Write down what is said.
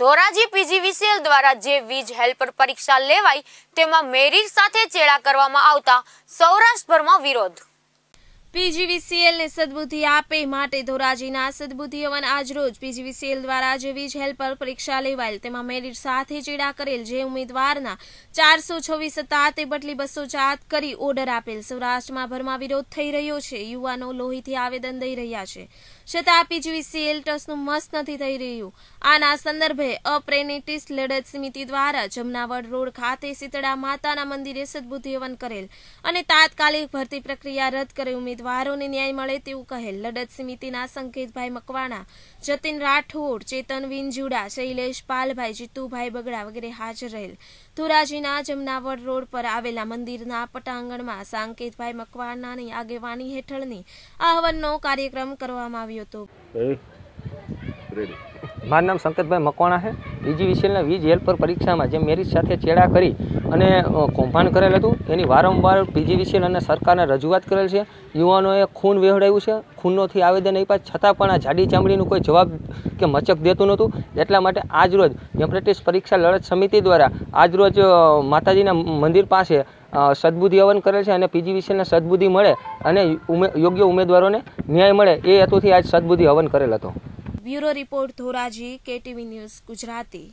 Dhoraji PGVCL દ્વારા જે વીજ હેલ્પર પરીક્ષા લેવાઈ તેમાં મેરિટ સાથે ચેડા કરવામાં આવતા સૌરાષ્ટ્રભરમાં વિરોધ ને સદબુદ્ધિ આપે માટે ધોરાજીના સદબુદ્ધિ હવન આજરોજ પીજીવીસીએલ દ્વારા જેવી જ હેલ્પર પરીક્ષા લેવાયેલ તેમાં મેરિટ સાથે ચેડા કરેલ જે ઉમેદવારના ચારસો છવ્વીસ હતા તે બદલી બસો ચાર કરી ઓર્ડર આપેલ સૌરાષ્ટ્રમાં ભરમાં વિરોધ થઈ રહ્યો છે યુવાનો લોહીથી આવેદન દઈ રહ્યા છે છતાં પીજીવીસીએલ ટ્રસ્ટનું મસ્ત નથી થઈ રહ્યું આના સંદર્ભે અપ્રેનેટિસ લડત સમિતિ દ્વારા જમનાવડ રોડ ખાતે શીતળા માતાના મંદિરે સદબુદ્ધિ હવન કરેલ અને તાત્કાલિક ભરતી પ્રક્રિયા રદ કરી ઉમેદવાર ઉમેદવારોને ન્યાય મળે તેવું કહેલ લડત સમિતિના સંકેતભાઈ મકવાણા જતીન રાઠોડ ચેતનવીન જુડા શૈલેષ પાલભાઈ જીતુભાઈ બગડા વગેરે હાજર રહેલ ધોરાજીના જમનાવડ રોડ પર આવેલા મંદિરના પટાંગણમાં સંકેતભાઈ મકવાણાની આગેવાની હેઠળની આહવાનનો કાર્યક્રમ કરવામાં આવ્યો હતો મારું નામ સંકેતભાઈ મકવાણા છે ડીજીવીસીએલના વીજ હેલ્પર પરીક્ષામાં જે મેરિટ સાથે ચેડા કરી અને કૌભાંડ કરેલ હતું એની વારંવાર પીજી પીજીવીસીએલ અને સરકારને રજૂઆત કરેલ છે યુવાનોએ ખૂન વહેવડાયું છે ખૂનોથી આવેદન આપ્યા છતાં પણ આ જાડી ચામડીનું કોઈ જવાબ કે મચક દેતું નહોતું એટલા માટે આજરોજ એમ્પ્રેટિસ પરીક્ષા લડત સમિતિ દ્વારા આજરોજ માતાજીના મંદિર પાસે સદબુદ્ધિ હવન કરેલ છે અને પીજી પીજીવીસીએલને સદબુદ્ધિ મળે અને યોગ્ય ઉમેદવારોને ન્યાય મળે એ હેતુથી આજ સદબુદ્ધિ હવન કરેલ હતો bureau report Dhoraji KTV news Gujarati